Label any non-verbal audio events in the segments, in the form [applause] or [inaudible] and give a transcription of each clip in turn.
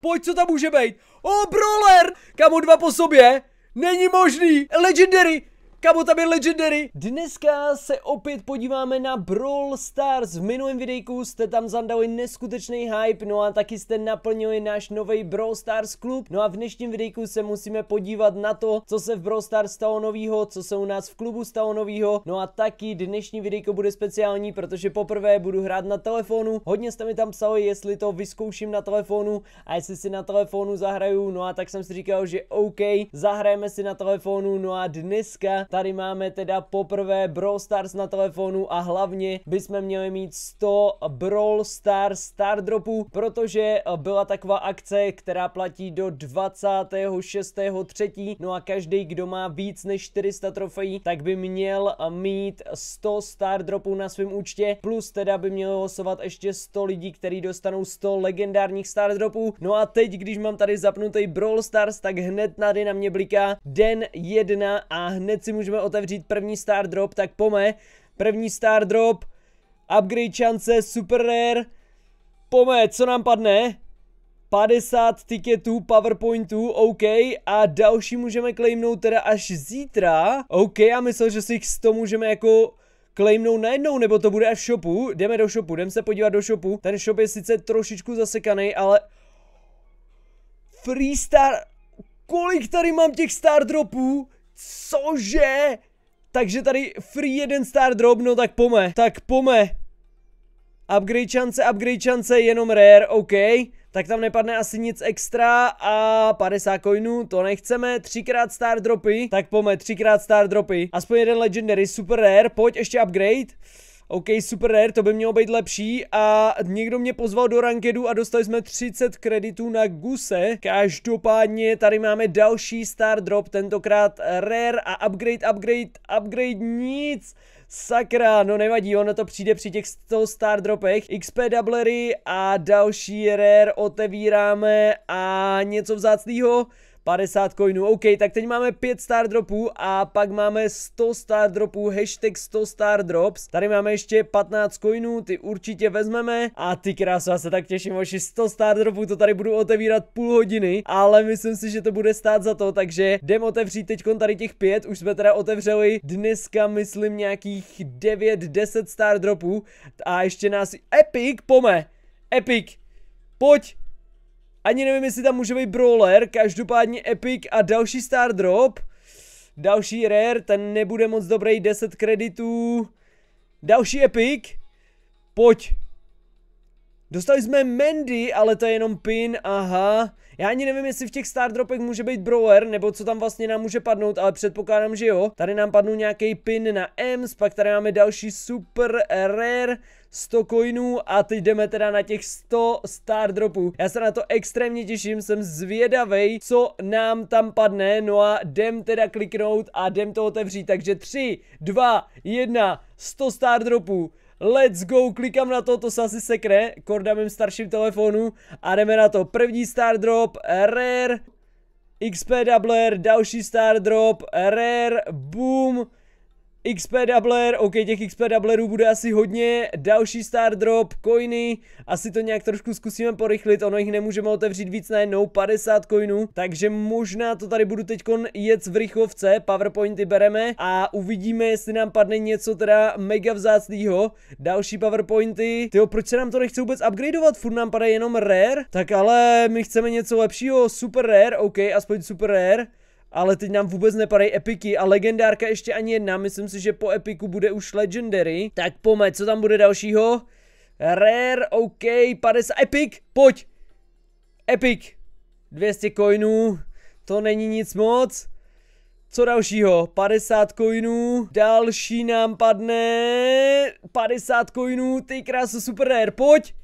Pojď, co tam může být? O, oh, brawler! Kamu dva po sobě? Není možný! Legendary! Kamu tam je Legendary! Dneska se opět podíváme na Brawl Stars. V minulém videjku jste tam zandali neskutečný hype, no a taky jste naplnili náš nový Brawl Stars klub. No a v dnešním videjku se musíme podívat na to, co se v Brawl Stars stalo novýho, co se u nás v klubu stalo novýho. No a taky dnešní videjko bude speciální, protože poprvé budu hrát na telefonu. Hodně jste mi tam psali, jestli to vyzkouším na telefonu a jestli si na telefonu zahraju. No a tak jsem si říkal, že OK, zahrajeme si na telefonu. No a dneska Tady máme teda poprvé Brawl Stars na telefonu a hlavně bychom měli mít 100 Brawl Stars Star Dropů, protože byla taková akce, která platí do 26.3. No a každý, kdo má víc než 400 trofejí, tak by měl mít 100 Star Dropů na svém účtě, plus teda by mělo losovat ještě 100 lidí, kteří dostanou 100 legendárních Star Dropů. No a teď, když mám tady zapnutý Brawl Stars, tak hned tady na mě bliká den 1 a hned si můžeme otevřít první star drop, tak pome. První star drop, upgrade šance, super rare. Pome, co nám padne? 50 tiketů, powerpointů, OK, a další můžeme claimnout teda až zítra, OK, já myslel, že si jich 100 můžeme jako claimnou najednou, nebo to bude až v shopu, jdeme do shopu, jdeme se podívat do shopu, ten shop je sice trošičku zasekaný, ale Freestar, kolik tady mám těch star dropů? Cože? Takže tady free jeden star drop, no tak pome, tak pome. Upgrade chance, upgrade chance, jenom rare, ok. Tak tam nepadne asi nic extra a 50 coinů, to nechceme, třikrát star dropy, tak pome, třikrát star dropy, aspoň jeden legendary, super rare, pojď ještě upgrade. OK, super rare, to by mělo být lepší a někdo mě pozval do rankedu a dostali jsme 30 kreditů na guse. Každopádně tady máme další star drop, tentokrát rare a upgrade, upgrade, upgrade nic. Sakra, no nevadí, ono to přijde při těch 100 star dropech. XP doublery a další rare otevíráme a něco vzácného. 50 coinů, OK, tak teď máme 5 star dropů a pak máme 100 star dropů, hashtag 100 star drops. Tady máme ještě 15 coinů, ty určitě vezmeme a ty krásu, já se tak těším, oši 100 star dropů, to tady budu otevírat půl hodiny, ale myslím si, že to bude stát za to, takže jdem otevřít teď tady těch 5, už jsme teda otevřeli dneska, myslím, nějakých 9-10 star dropů a ještě nás Epic, pome, Epic, pojď, ani nevím, jestli tam může být brawler, každopádně epic a další star drop. Další rare, ten nebude moc dobrý, 10 kreditů. Další epic. Pojď, Dostali jsme Mandy, ale to je jenom pin, aha. Já ani nevím, jestli v těch star dropech může být Brower, nebo co tam vlastně nám může padnout, ale předpokládám, že jo. Tady nám padnou nějaký pin na Ems, pak tady máme další super rare, 100 coinů a teď jdeme teda na těch 100 star dropů. Já se na to extrémně těším, jsem zvědavej, co nám tam padne, no a jdem teda kliknout a jdem to otevřít, takže 3, 2, 1, 100 star dropů let's go, klikám na to, to se asi sekre, korda mým starším telefonu a jdeme na to, první star drop, rare, XP doubler, další star drop, rare, boom, XP doubler, ok, těch XP doublerů bude asi hodně, další star drop, coiny, asi to nějak trošku zkusíme porychlit, ono jich nemůžeme otevřít víc najednou, 50 coinů, takže možná to tady budu teďkon jet v rychlovce, powerpointy bereme a uvidíme, jestli nám padne něco teda mega vzácného, další powerpointy, tyjo, proč se nám to nechce vůbec upgradeovat, furt nám padá jenom rare, tak ale my chceme něco lepšího, super rare, ok, aspoň super rare, ale teď nám vůbec nepadají epiky a legendárka ještě ani jedna, myslím si, že po epiku bude už legendary. Tak pome. co tam bude dalšího? Rare, OK, 50, epic, pojď! Epic, 200 coinů, to není nic moc. Co dalšího? 50 coinů, další nám padne, 50 coinů, ty krásu super rare, pojď!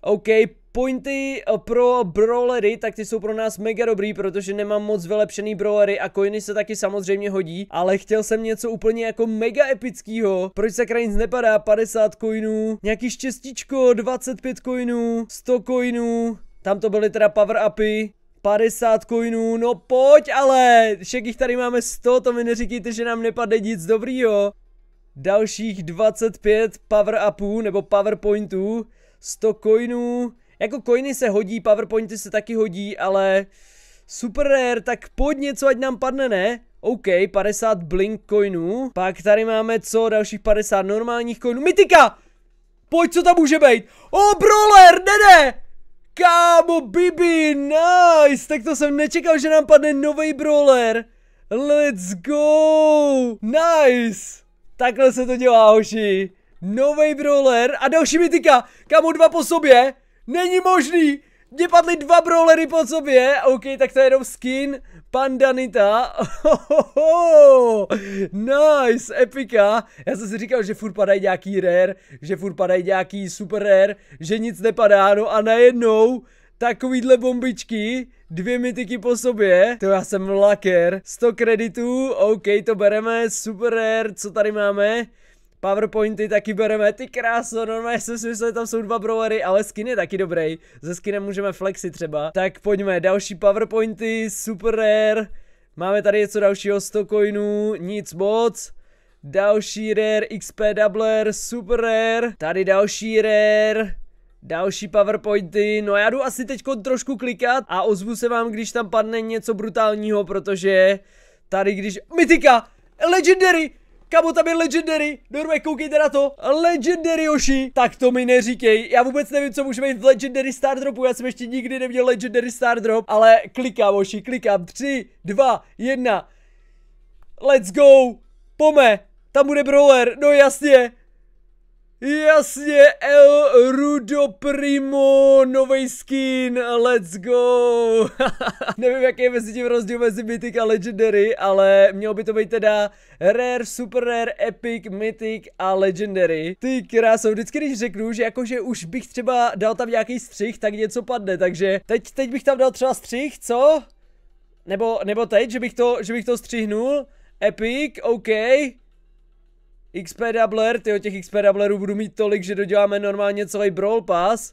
OK, Pointy eh, pro brawlery, tak ty jsou pro nás mega dobrý, protože nemám moc vylepšený brawlery a coiny se taky samozřejmě hodí, ale chtěl jsem něco úplně jako mega epického. Proč se nic nepadá? 50 coinů, nějaký štěstíčko, 25 coinů, 100 coinů, tam to byly teda power upy, 50 coinů, no pojď ale, však jich tady máme 100, to mi neříkejte, že nám nepadne nic dobrýho. Dalších 25 power upů, nebo pointů, 100 coinů, jako coiny se hodí, powerpointy se taky hodí, ale... Super rare, tak pojď něco, ať nám padne, ne? OK, 50 blink coinů. Pak tady máme co? Dalších 50 normálních coinů. Mytika! Pojď, co tam může být? O, brawler, ne! Kámo, Bibi, nice! Tak to jsem nečekal, že nám padne nový brawler. Let's go! Nice! Takhle se to dělá, hoši. Nový brawler a další mytika. Kámo, dva po sobě. Není možný! Mně padly dva brawlery po sobě, ok, tak to je jenom skin, pandanita, nice, epika, já jsem si říkal, že furt padají nějaký rare, že furt padají nějaký super rare, že nic nepadá, no a najednou takovýhle bombičky, dvě mytiky po sobě, to já jsem laker, 100 kreditů, ok, to bereme, super rare, co tady máme, Powerpointy taky bereme, ty kráso, normálně jsem si myslel, že tam jsou dva browary, ale skin je taky dobrý. Ze skinem můžeme flexy třeba. Tak pojďme, další powerpointy, super rare. Máme tady něco dalšího, 100 coinů, nic moc. Další rare, XP doubler, super rare. Tady další rare. Další powerpointy, no já jdu asi teď trošku klikat a ozvu se vám, když tam padne něco brutálního, protože tady když... Mytika! Legendary! Kamo, tam je legendary. Normálně koukejte na to. Legendary Yoshi. Tak to mi neříkej. Já vůbec nevím, co můžeme mít v legendary star dropu. Já jsem ještě nikdy neměl legendary star drop, ale klikám, Yoshi, klikám. 3, 2, 1. Let's go. Pome. Tam bude brawler. No jasně. Jasně, El Rudo Primo, nový skin, let's go. [laughs] Nevím, jaký je mezi tím rozdíl mezi Mythic a Legendary, ale mělo by to být teda Rare, Super Rare, Epic, Mythic a Legendary. Ty krásou, vždycky když řeknu, že jakože už bych třeba dal tam nějaký střih, tak něco padne, takže teď, teď bych tam dal třeba střih, co? Nebo, nebo teď, že bych to, že bych to střihnul? Epic, OK. XP doubler, o těch XP doublerů budu mít tolik, že doděláme normálně celý Brawl Pass.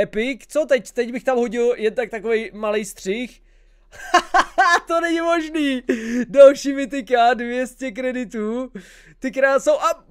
Epic, co teď? Teď bych tam hodil jen tak takový malý střih. [laughs] to není možný. Další mytika, 200 kreditů. Ty krásou a...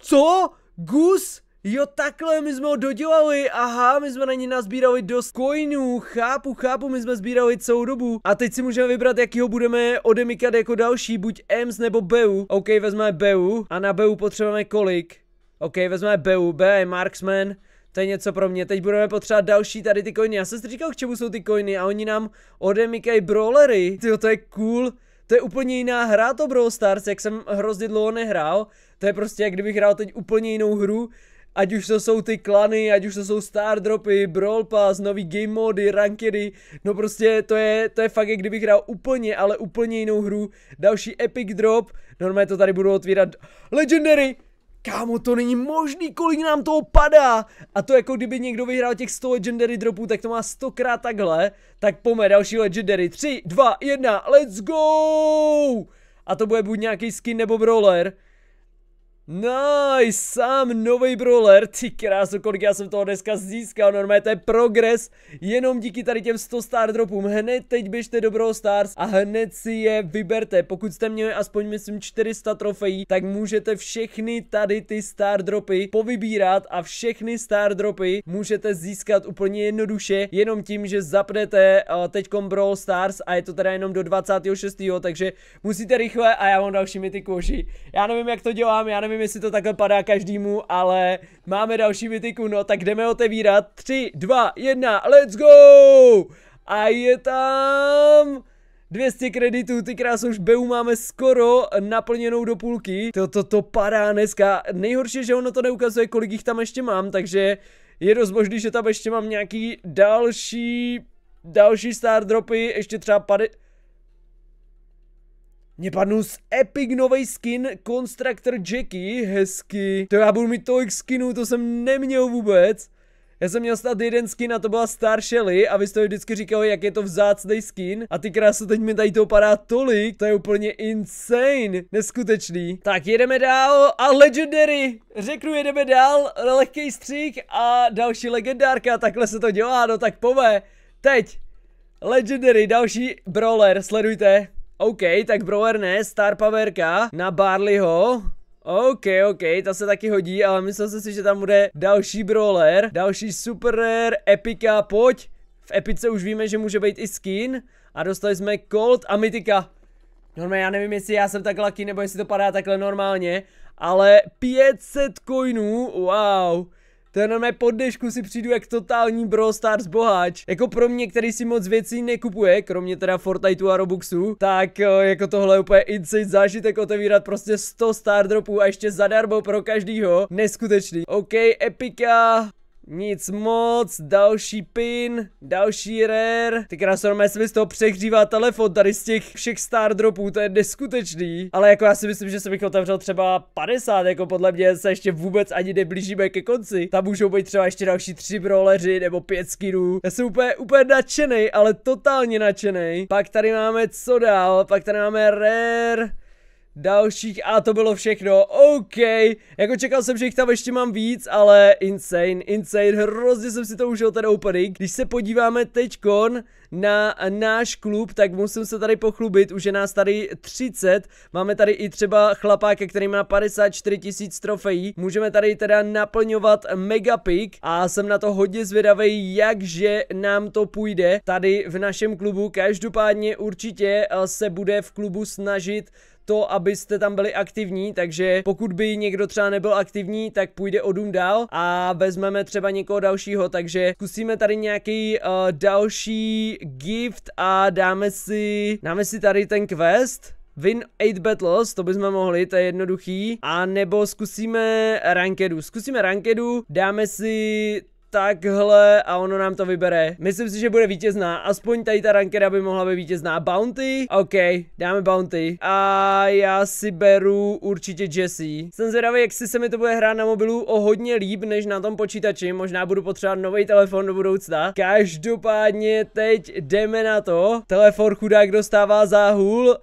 Co? Gus? Jo, takhle, my jsme ho dodělali, aha, my jsme na ní nazbírali dost coinů, chápu, chápu, my jsme sbírali celou dobu. A teď si můžeme vybrat, jaký ho budeme odemikat jako další, buď Ems nebo Beu. OK, vezmeme Beu a na Beu potřebujeme kolik? OK, vezmeme Beu, B je Marksman, to je něco pro mě. Teď budeme potřebovat další tady ty coiny. Já jsem si říkal, k čemu jsou ty coiny a oni nám odemikají brawlery. Tyjo, to je cool. To je úplně jiná hra to Brawl Stars, jak jsem hrozně dlouho nehrál. To je prostě, jak kdybych hrál teď úplně jinou hru. Ať už to jsou ty klany, ať už to jsou star dropy, brawl pass, nový game mody, rankedy, no prostě to je, to je fakt, jak kdybych hrál úplně, ale úplně jinou hru. Další epic drop, normálně to tady budu otvírat. Legendary! Kámo, to není možný, kolik nám toho padá. A to jako kdyby někdo vyhrál těch 100 legendary dropů, tak to má 100 krát takhle. Tak pome, další legendary. 3, 2, 1, let's go! A to bude buď nějaký skin nebo brawler. Nice, sám nový brawler, ty krásu, kolik já jsem toho dneska získal, normálně to je progres, jenom díky tady těm 100 star dropům, hned teď běžte do Brawl Stars a hned si je vyberte, pokud jste měli aspoň myslím 400 trofejí, tak můžete všechny tady ty star dropy povybírat a všechny star dropy můžete získat úplně jednoduše, jenom tím, že zapnete uh, teďkom Brawl Stars a je to teda jenom do 26. takže musíte rychle a já mám další mytiku, koši, já nevím jak to dělám, já nevím nevím, jestli to takhle padá každému, ale máme další mytiku, no tak jdeme otevírat. 3, 2, 1, let's go! A je tam... 200 kreditů, ty krásou už BU máme skoro naplněnou do půlky. To to to padá dneska. Nejhorší že ono to neukazuje, kolik jich tam ještě mám, takže je dost možný, že tam ještě mám nějaký další další star dropy, ještě třeba 50, mě padnul z epic nový skin Constructor Jackie, hezky. To já budu mít tolik skinů, to jsem neměl vůbec. Já jsem měl snad jeden skin a to byla Star Shelly a vy jste vždycky říkali, jak je to vzácný skin a ty krásy teď mi tady to padá tolik, to je úplně insane, neskutečný. Tak jedeme dál a Legendary, řeknu jedeme dál, lehký střík a další legendárka, takhle se to dělá, no tak pove, teď. Legendary, další brawler, sledujte. OK, tak Brawler Star Powerka na Barleyho. OK, OK, ta se taky hodí, ale myslel jsem si, že tam bude další brawler, další super rare, epika, pojď. V epice už víme, že může být i skin a dostali jsme Colt a Mythica. Normálně no, já nevím, jestli já jsem tak lucky, nebo jestli to padá takhle normálně, ale 500 coinů, wow. To je normálně po dešku si přijdu jak totální Brawl Stars boháč. Jako pro mě, který si moc věcí nekupuje, kromě teda Fortniteu a Robuxu, tak eh, jako tohle je úplně insane zážitek otevírat prostě 100 star dropů a ještě zadarmo pro každýho. Neskutečný. OK, epika. Nic moc, další pin, další rare. Ty krásnormé se mi z toho přehřívá telefon tady z těch všech star dropů, to je neskutečný. Ale jako já si myslím, že se bych otevřel třeba 50, jako podle mě se ještě vůbec ani neblížíme ke konci. Tam můžou být třeba ještě další tři broleři nebo pět skinů. Já jsem úplně, úplně nadšený, ale totálně nadšený. Pak tady máme co dál, pak tady máme rare dalších a to bylo všechno, OK, jako čekal jsem, že jich tam ještě mám víc, ale insane, insane, hrozně jsem si to užil ten opening, když se podíváme teďkon na náš klub, tak musím se tady pochlubit, už je nás tady 30, máme tady i třeba chlapáka, který má 54 tisíc trofejí, můžeme tady teda naplňovat megapik a jsem na to hodně zvědavý, jakže nám to půjde tady v našem klubu, každopádně určitě eh, se bude v klubu snažit to, abyste tam byli aktivní, takže pokud by někdo třeba nebyl aktivní, tak půjde o dům dál a vezmeme třeba někoho dalšího, takže zkusíme tady nějaký uh, další gift a dáme si, dáme si tady ten quest. Win 8 battles, to bychom mohli, to je jednoduchý. A nebo zkusíme rankedu. Zkusíme rankedu, dáme si takhle a ono nám to vybere. Myslím si, že bude vítězná. Aspoň tady ta rankera by mohla být vítězná. Bounty? OK, dáme bounty. A já si beru určitě Jesse. Jsem zvědavý, jak si se mi to bude hrát na mobilu o hodně líp, než na tom počítači. Možná budu potřebovat nový telefon do budoucna. Každopádně teď jdeme na to. Telefon chudák dostává záhul.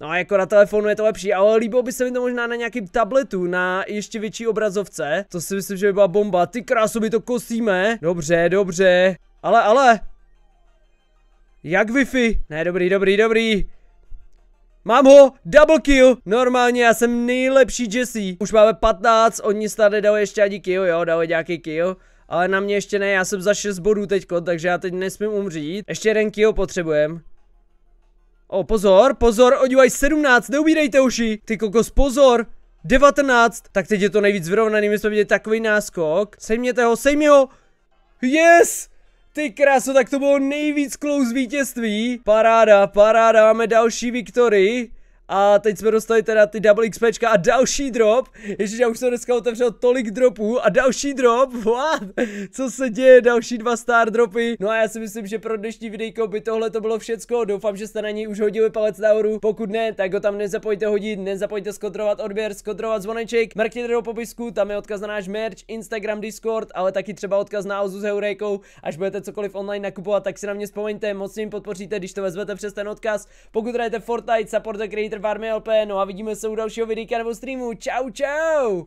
No jako na telefonu je to lepší, ale líbilo by se mi to možná na nějakým tabletu, na ještě větší obrazovce. To si myslím, že by byla bomba. Ty krásu, my to kosíme. Dobře, dobře. Ale, ale. Jak Wi-Fi? Ne, dobrý, dobrý, dobrý. Mám ho, double kill, normálně já jsem nejlepší Jesse, už máme 15, oni tady dali ještě ani kill, jo, dali nějaký kill, ale na mě ještě ne, já jsem za 6 bodů teďko, takže já teď nesmím umřít, ještě jeden kill potřebujem, O, pozor, pozor, odívaj 17, neubírejte uši. Ty kokos, pozor. 19, tak teď je to nejvíc vyrovnaný, my jsme viděli takový náskok. Sejměte ho, sejmě ho. Yes! Ty kráso, tak to bylo nejvíc close vítězství. Paráda, paráda, máme další Viktory. A teď jsme dostali teda ty double XPčka a další drop. Ježiš, já už jsem dneska otevřel tolik dropů a další drop. What? Co se děje? Další dva star dropy. No a já si myslím, že pro dnešní videjko by tohle to bylo všecko. Doufám, že jste na něj už hodili palec nahoru. Pokud ne, tak ho tam nezapojte hodit, nezapojte skontrolovat odběr, skontrolovat zvoneček. Mrkněte do popisku, tam je odkaz na náš merch, Instagram, Discord, ale taky třeba odkaz na Ozu s Heurékou. Až budete cokoliv online nakupovat, tak si na mě vzpomeňte, moc jim podpoříte, když to vezmete přes ten odkaz. Pokud hrajete Fortnite, the creator Farmy LP, no a vidíme se u dalšího videa nebo streamu. Čau, čau!